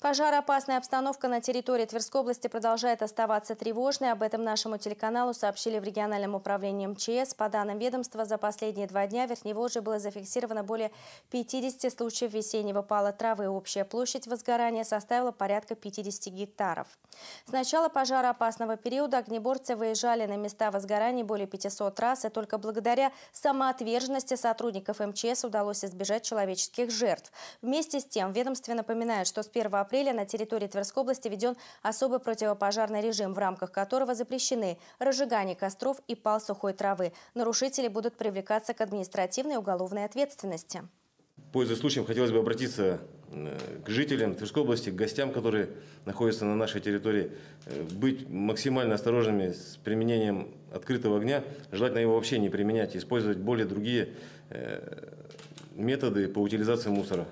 Пожароопасная обстановка на территории Тверской области продолжает оставаться тревожной. Об этом нашему телеканалу сообщили в региональном управлении МЧС. По данным ведомства, за последние два дня в Верхневолжье было зафиксировано более 50 случаев весеннего пала травы. Общая площадь возгорания составила порядка 50 гектаров. С начала пожароопасного периода огнеборцы выезжали на места возгорания более 500 раз, и только благодаря самоотверженности сотрудников МЧС удалось избежать человеческих жертв. Вместе с тем, ведомство напоминает, что с 1 апреля апреля на территории Тверской области введен особый противопожарный режим, в рамках которого запрещены разжигание костров и пал сухой травы. Нарушители будут привлекаться к административной и уголовной ответственности. Пользуясь случаем, хотелось бы обратиться э, к жителям Тверской области, к гостям, которые находятся на нашей территории, э, быть максимально осторожными с применением открытого огня, желательно его вообще не применять, использовать более другие э, методы по утилизации мусора.